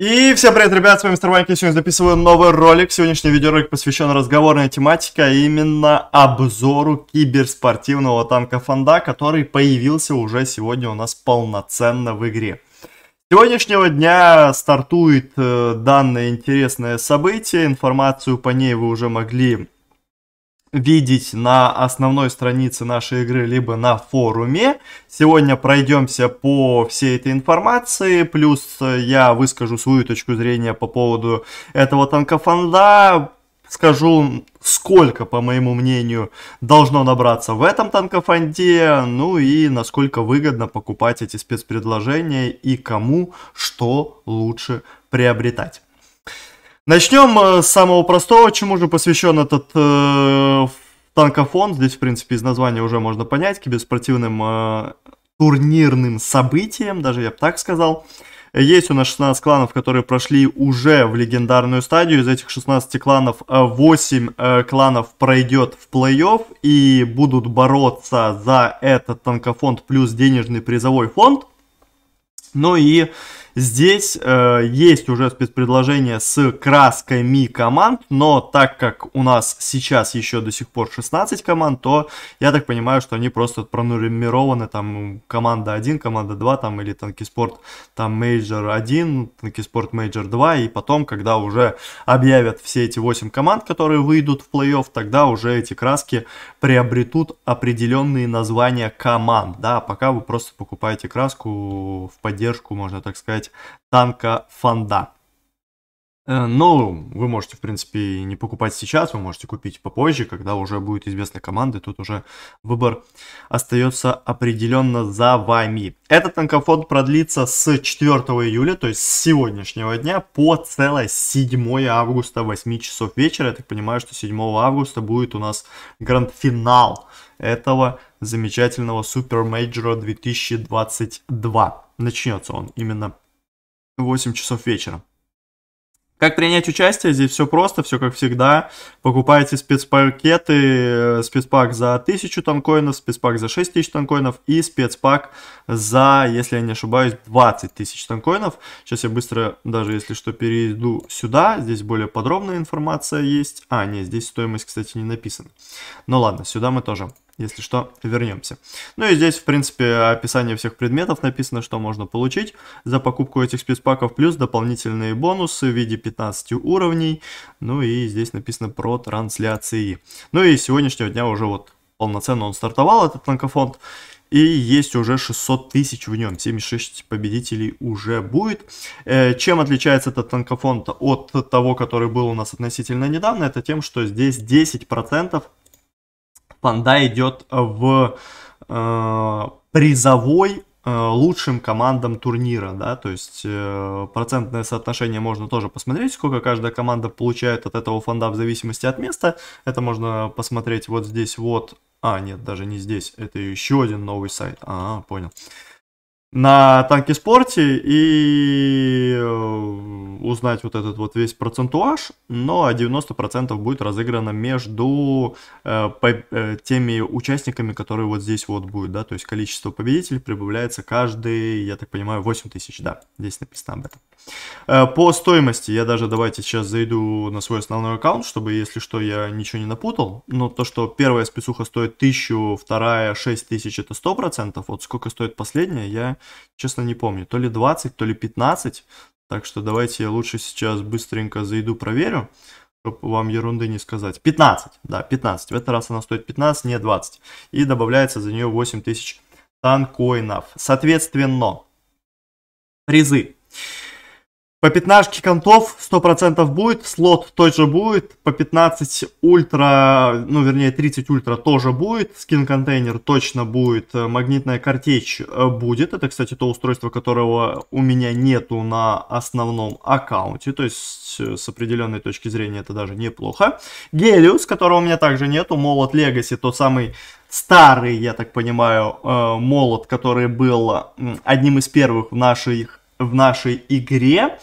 И всем привет, ребят, с вами Мистер Ванька, сегодня записываю новый ролик. Сегодняшний видеоролик посвящен разговорной тематике, а именно обзору киберспортивного танка Фонда, который появился уже сегодня у нас полноценно в игре. сегодняшнего дня стартует э, данное интересное событие, информацию по ней вы уже могли видеть на основной странице нашей игры, либо на форуме. Сегодня пройдемся по всей этой информации, плюс я выскажу свою точку зрения по поводу этого танкофонда, скажу, сколько, по моему мнению, должно набраться в этом танкофонде, ну и насколько выгодно покупать эти спецпредложения и кому что лучше приобретать. Начнем э, с самого простого, чему же посвящен этот э, танкофон. Здесь, в принципе, из названия уже можно понять, киберспортивным э, турнирным событием, даже я бы так сказал. Есть у нас 16 кланов, которые прошли уже в легендарную стадию. Из этих 16 кланов 8 э, э, кланов пройдет в плей-офф и будут бороться за этот танкофонд плюс денежный призовой фонд. Ну и Здесь э, есть уже спецпредложение с красками команд, но так как у нас сейчас еще до сих пор 16 команд, то я так понимаю, что они просто пронумерованы, там команда 1, команда 2, там или Танки спорт, там мейджор 1, Танки спорт мейджор 2, и потом, когда уже объявят все эти 8 команд, которые выйдут в плей-офф, тогда уже эти краски приобретут определенные названия команд, да, а пока вы просто покупаете краску в поддержку, можно так сказать, взять танка Фанда. Э, но вы можете, в принципе, не покупать сейчас, вы можете купить попозже, когда уже будет известна команда, тут уже выбор остается определенно за вами. Этот танкофон продлится с 4 июля, то есть с сегодняшнего дня, по целое 7 августа, 8 часов вечера. Я так понимаю, что 7 августа будет у нас гранд-финал этого замечательного супер мейджора 2022. Начнется он именно 8 часов вечера. Как принять участие? Здесь все просто, все как всегда. Покупаете спецпакеты, э, спецпак за 1000 танкоинов, спецпак за 6000 танкоинов и спецпак за, если я не ошибаюсь, 20 тысяч танкоинов. Сейчас я быстро, даже если что, перейду сюда. Здесь более подробная информация есть. А, нет, здесь стоимость, кстати, не написана. Ну ладно, сюда мы тоже если что, вернемся. Ну и здесь, в принципе, описание всех предметов написано, что можно получить за покупку этих спецпаков, плюс дополнительные бонусы в виде 15 уровней. Ну и здесь написано про трансляции. Ну и с сегодняшнего дня уже вот полноценно он стартовал, этот танкофонд. И есть уже 600 тысяч в нем, 76 победителей уже будет. Э, чем отличается этот танкофонд от того, который был у нас относительно недавно, это тем, что здесь 10% Панда идет в э, призовой э, лучшим командам турнира, да, то есть э, процентное соотношение можно тоже посмотреть, сколько каждая команда получает от этого фонда в зависимости от места, это можно посмотреть вот здесь вот, а, нет, даже не здесь, это еще один новый сайт, а, понял. Э, на танке спорте и э, узнать вот этот вот весь процентуаж, но 90% будет разыграно между э, по, э, теми участниками, которые вот здесь вот будет, да, то есть количество победителей прибавляется каждый, я так понимаю, 8 тысяч, да, здесь написано об этом. Э, по стоимости, я даже давайте сейчас зайду на свой основной аккаунт, чтобы, если что, я ничего не напутал, но то, что первая спецуха стоит 1000, вторая 6000, это 100%, вот сколько стоит последняя, я честно не помню, то ли 20, то ли 15. Так что давайте я лучше сейчас быстренько зайду, проверю, чтобы вам ерунды не сказать. 15, да, 15. В этот раз она стоит 15, не 20. И добавляется за нее 8000 танкоинов. Соответственно, призы. По пятнашке контов 100% будет, слот тот же будет, по 15 ультра, ну вернее 30 ультра тоже будет, скин контейнер точно будет, э, магнитная картечь э, будет, это кстати то устройство, которого у меня нету на основном аккаунте, то есть э, с определенной точки зрения это даже неплохо. Гелиус, которого у меня также нету, молот Легаси, тот самый старый, я так понимаю, молот, который был одним из первых в наших в нашей игре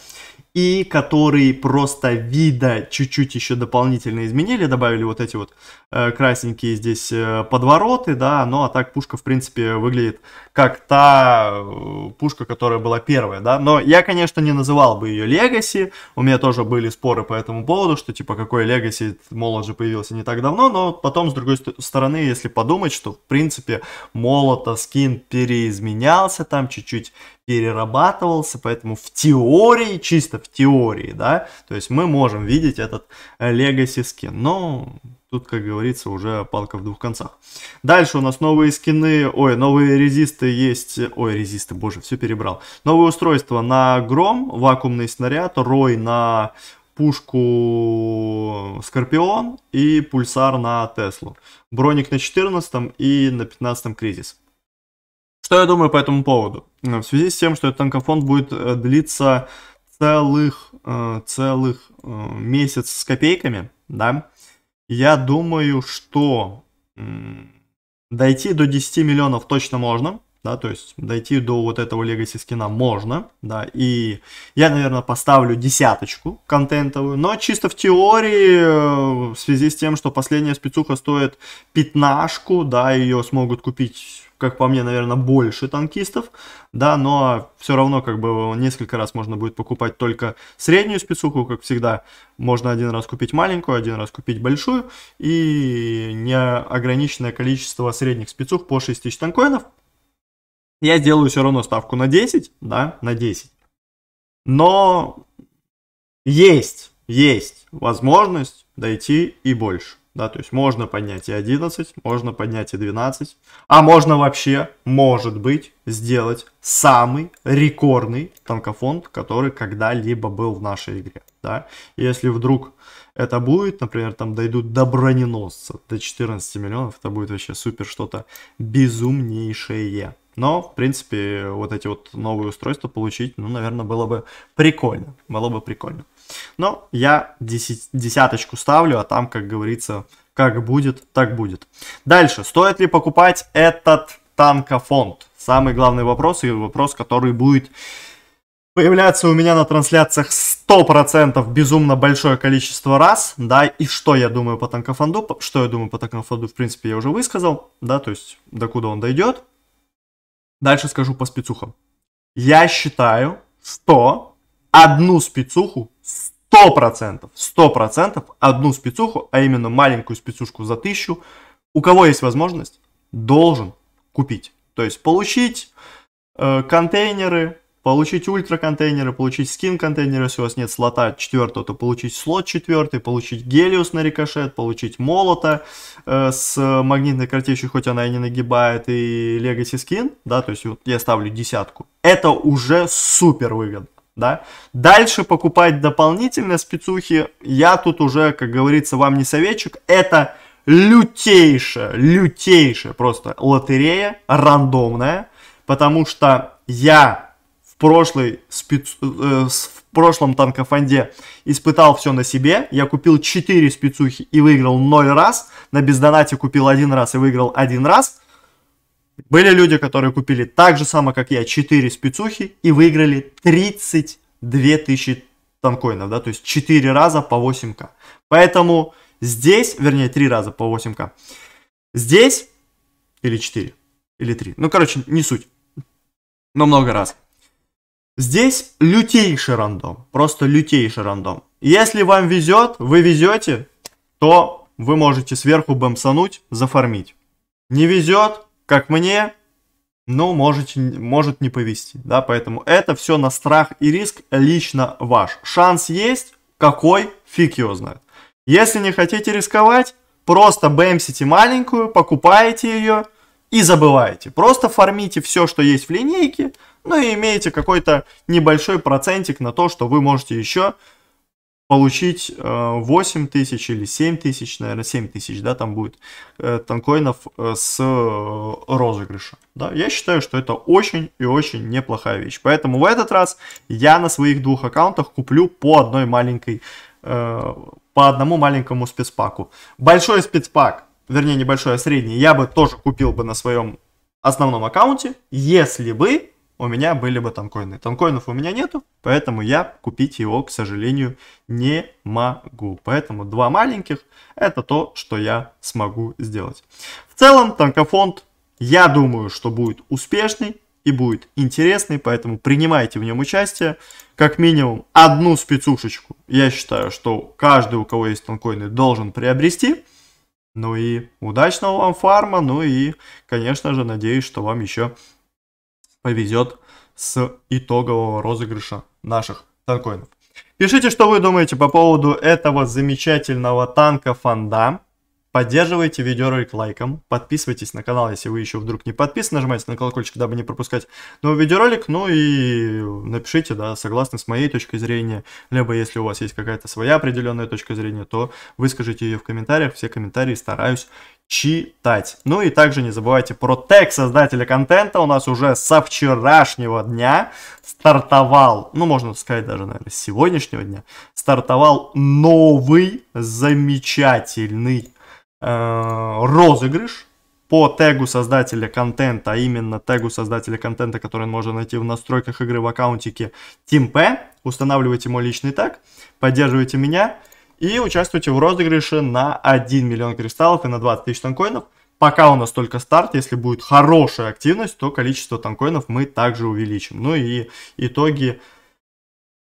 и который просто вида чуть-чуть еще дополнительно изменили, добавили вот эти вот э, красненькие здесь э, подвороты, да, ну а так пушка, в принципе, выглядит как та э, пушка, которая была первая, да, но я, конечно, не называл бы ее легаси у меня тоже были споры по этому поводу, что типа какой легаси молот же появился не так давно, но потом, с другой стороны, если подумать, что, в принципе, молота скин переизменялся, там чуть-чуть перерабатывался, поэтому в теории, чисто в теории, да, то есть мы можем видеть этот э, Legacy скин, но тут, как говорится, уже палка в двух концах. Дальше у нас новые скины, ой, новые резисты есть, ой, резисты, боже, все перебрал. Новые устройства на гром, вакуумный снаряд, рой на пушку Скорпион и пульсар на Теслу. Броник на 14 и на 15 кризис. Что я думаю по этому поводу? Э, в связи с тем, что этот танкофонд будет э, длиться целых, э, целых месяц с копейками, да, я думаю, что дойти до 10 миллионов точно можно да, то есть дойти до вот этого Legacy скина можно, да, и я, наверное, поставлю десяточку контентовую, но чисто в теории, э, в связи с тем, что последняя спецуха стоит пятнашку, да, ее смогут купить как по мне, наверное, больше танкистов, да, но все равно как бы несколько раз можно будет покупать только среднюю спецуху, как всегда, можно один раз купить маленькую, один раз купить большую, и неограниченное количество средних спецух по 6 тысяч танкоинов, я сделаю все равно ставку на 10, да, на 10. Но есть, есть возможность дойти и больше. Да, то есть можно поднять и 11, можно поднять и 12, а можно вообще, может быть, сделать самый рекордный танкофонд, который когда-либо был в нашей игре. Да? Если вдруг это будет, например, там дойдут до броненосца, до 14 миллионов, это будет вообще супер что-то безумнейшее. Но, в принципе, вот эти вот новые устройства получить, ну, наверное, было бы прикольно. Было бы прикольно. Но я деся- десяточку ставлю, а там, как говорится, как будет, так будет. Дальше. Стоит ли покупать этот танкофонд? Самый главный вопрос и вопрос, который будет появляться у меня на трансляциях 100% безумно большое количество раз, да, и что я думаю по танкофонду, что я думаю по танкофонду, в принципе, я уже высказал, да, то есть, докуда он дойдет, Дальше скажу по спецухам. Я считаю, что одну спецуху 100%, 100% одну спецуху, а именно маленькую спецушку за 1000, у кого есть возможность, должен купить. То есть получить э, контейнеры, получить ультра контейнеры, получить скин контейнеры, если у вас нет слота четвертого, то получить слот четвертый, получить гелиус на рикошет, получить молота э, с магнитной картечью, хоть она и не нагибает, и легаси скин, да, то есть вот я ставлю десятку. Это уже супер выгодно. Да? Дальше покупать дополнительные спецухи, я тут уже, как говорится, вам не советчик, это лютейшая, лютейшая просто лотерея, рандомная, потому что я прошлый спец... э, в прошлом танкофонде испытал все на себе. Я купил 4 спецухи и выиграл 0 раз. На бездонате купил один раз и выиграл один раз. Были люди, которые купили так же само, как я, 4 спецухи и выиграли 32 тысячи танкоинов, да, то есть 4 раза по 8к. Поэтому здесь, вернее, 3 раза по 8к. Здесь или 4, или 3. Ну, короче, не суть. Но много раз. Здесь лютейший рандом, просто лютейший рандом. Если вам везет, вы везете, то вы можете сверху бомсануть, зафармить. Не везет, как мне, ну, можете, может не повезти, да, поэтому это все на страх и риск лично ваш. Шанс есть, какой, фиг его знает. Если не хотите рисковать, просто бэмсите маленькую, покупаете ее и забываете. Просто фармите все, что есть в линейке, ну и имеете какой-то небольшой процентик на то, что вы можете еще получить 8 э, тысяч или 7 тысяч, наверное, 7 тысяч, да, там будет э, танкоинов э, с розыгрыша. Да, я считаю, что это очень и очень неплохая вещь. Поэтому в этот раз я на своих двух аккаунтах куплю по одной маленькой, по одному маленькому спецпаку. Большой спецпак, вернее, небольшой, а средний, я бы тоже купил бы на своем основном аккаунте, если бы у меня были бы танкоины. Танкоинов у меня нету, поэтому я купить его, к сожалению, не могу. Поэтому два маленьких – это то, что я смогу сделать. В целом, танкофонд, я думаю, что будет успешный и будет интересный, поэтому принимайте в нем участие. Как минимум одну спецушечку, я считаю, что каждый, у кого есть танкоины, должен приобрести. Ну и удачного вам фарма, ну и, конечно же, надеюсь, что вам еще повезет с итогового розыгрыша наших танкоинов. Пишите, что вы думаете по поводу этого замечательного танка Фандам. Поддерживайте видеоролик лайком, подписывайтесь на канал, если вы еще вдруг не подписаны, нажимайте на колокольчик, дабы не пропускать новый видеоролик, ну и напишите, да, согласны с моей точкой зрения, либо если у вас есть какая-то своя определенная точка зрения, то выскажите ее в комментариях, все комментарии стараюсь читать. Ну и также не забывайте про тег создателя контента. У нас уже со вчерашнего дня стартовал, ну можно сказать даже, наверное, с сегодняшнего дня, стартовал новый замечательный Э, розыгрыш по тегу создателя контента, а именно тегу создателя контента, который можно найти в настройках игры в аккаунтике TeamP. Устанавливайте мой личный тег, поддерживайте меня и участвуйте в розыгрыше на 1 миллион кристаллов и на 20 тысяч танкоинов. Пока у нас только старт, если будет хорошая активность, то количество танкоинов мы также увеличим. Ну и итоги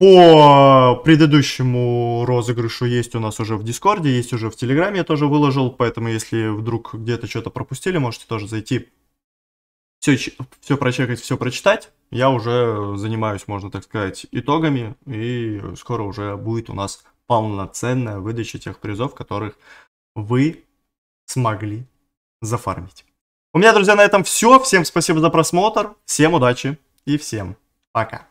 по предыдущему розыгрышу есть у нас уже в Дискорде, есть уже в Телеграме, я тоже выложил, поэтому если вдруг где-то что-то пропустили, можете тоже зайти, все, все прочекать, все прочитать. Я уже занимаюсь, можно так сказать, итогами, и скоро уже будет у нас полноценная выдача тех призов, которых вы смогли зафармить. У меня, друзья, на этом все. Всем спасибо за просмотр, всем удачи и всем пока.